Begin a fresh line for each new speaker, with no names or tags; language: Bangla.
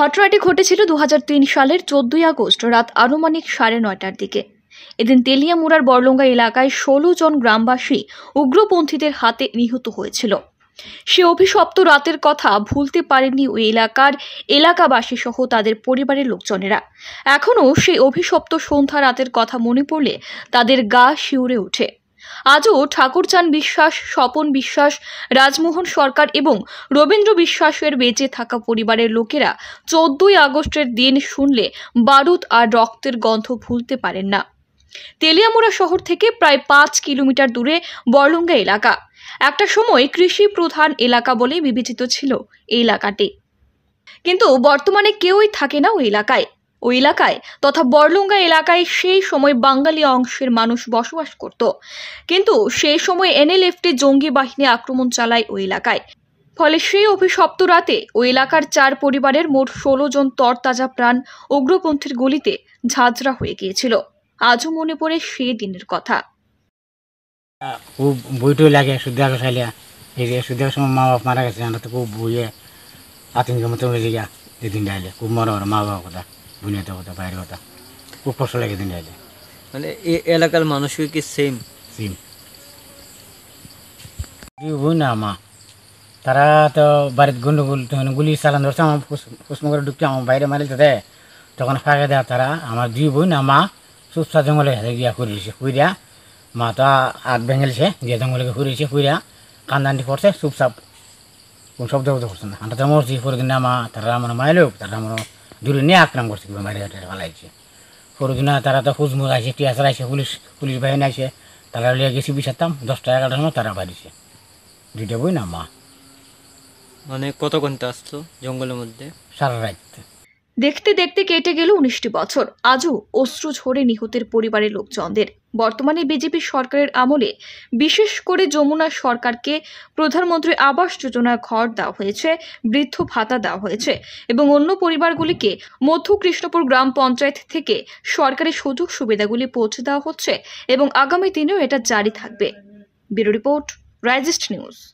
ঘটনাটি ঘটেছিল দু সালের চোদ্দই আগস্ট রাত আনুমানিক সাড়ে নয়টার দিকে এদিন তেলিয়ামুড়ার বরলঙ্গা এলাকায় ষোলো জন গ্রামবাসী উগ্রপন্থীদের হাতে নিহত হয়েছিল সে অভিশপ্ত রাতের কথা ভুলতে পারেননি ওই এলাকার এলাকাবাসী সহ তাদের পরিবারের লোকজনেরা এখনও সেই অভিশপ্ত সন্ধ্যা রাতের কথা মনে পড়লে তাদের গা শিউরে ওঠে আজও ঠাকুরচান বিশ্বাস স্বপন বিশ্বাস রাজমোহন সরকার এবং রবীন্দ্র বিশ্বাসের বেঁচে থাকা পরিবারের লোকেরা চোদ্দই আগস্টের দিন শুনলে বারুদ আর রক্তের গন্ধ ভুলতে পারেন না তেলিয়ামুড়া শহর থেকে প্রায় পাঁচ কিলোমিটার দূরে বরলঙ্গা এলাকা একটা সময় কৃষি প্রধান এলাকা বলে বিবেচিত ছিল এই এলাকাটি কিন্তু বর্তমানে কেউই থাকে না ওই এলাকায় ওই এলাকায় তথা বরলুঙ্গা এলাকায় সেই সময় বাঙালি অংশের মানুষ বসবাস করত কিন্তু সেই সময় এনএলএফটি জঙ্গি বাহিনী আক্রমণ চালায় ওই এলাকায় ফলে সেই অভিশপ্ত রাতে ওই এলাকার চার পরিবারের মোট ষোলো জন তরতাজা প্রাণ উগ্রপন্থীর গলিতে ঝাঁঝরা হয়ে গিয়েছিল আজও মনে পড়ে সেই দিনের কথা
খুব বইটই লাগে এই যে সময় মা বাপ মারা গেছে খুব বইয়ে আতঙ্কের মতো হয়ে গিয়া যেদিন ডাইলে খুব মনে মা বাবা কথা দুনিয়াতে কথা বাইরে কথা খুব কষ্ট লাগে দুনিয়াতে মানে এই এলাকার মানুষকে কি সেম সেম বোন তারা তো বাড়িতে গন্ডগোল তখন গুলি চালান ধরছে আমার কুসুম ঢুকছে আমার বাইরে মারি তাতে তখন ফাঁকে দেওয়া তারা আমার দুই বোন আমা সুপসা জঙ্গলে গিয়া ঘুরেছে ঘুরিয়া মা তো আট ভেঙেলছে গিয়ে জঙ্গলে ঘুরেছে ঘুরিয়া কান্দানটি করছে চুপচাপ কোন শব্দ করছে না হাঁটাতে মরছি পরে দিন আমা তারা মানে মাইলোক তারা আমার দূরে নিয়ে আক্রাম করছে কিবা পালাইছে হাতে ফেলাইছে তারা তো হুজমুজ আসে টিয়াসার আসে পুলিশ পুলিশ বাহিনী আসে তারা লিয়ে গেছি বিছাতাম দশটা এগারোটার সময় তারা বাড়িছে দুইটা বই না মা মানে কত ঘন্টা আসতো জঙ্গলের মধ্যে সারা রাত
দেখতে দেখতে কেটে গেল উনিশটি বছর আজও অশ্রু ঝরে নিহতের পরিবারের লোকজনদের বর্তমানে বিজেপি সরকারের আমলে বিশেষ করে যমুনা সরকারকে প্রধানমন্ত্রী আবাস যোজনা ঘর দেওয়া হয়েছে বৃদ্ধ ভাতা দেওয়া হয়েছে এবং অন্য পরিবারগুলিকে মধ্য কৃষ্ণপুর গ্রাম পঞ্চায়েত থেকে সরকারি সুযোগ সুবিধাগুলি পৌঁছে দেওয়া হচ্ছে এবং আগামী দিনেও এটা জারি থাকবে ব্যুরো রিপোর্ট রাইজেস্ট নিউজ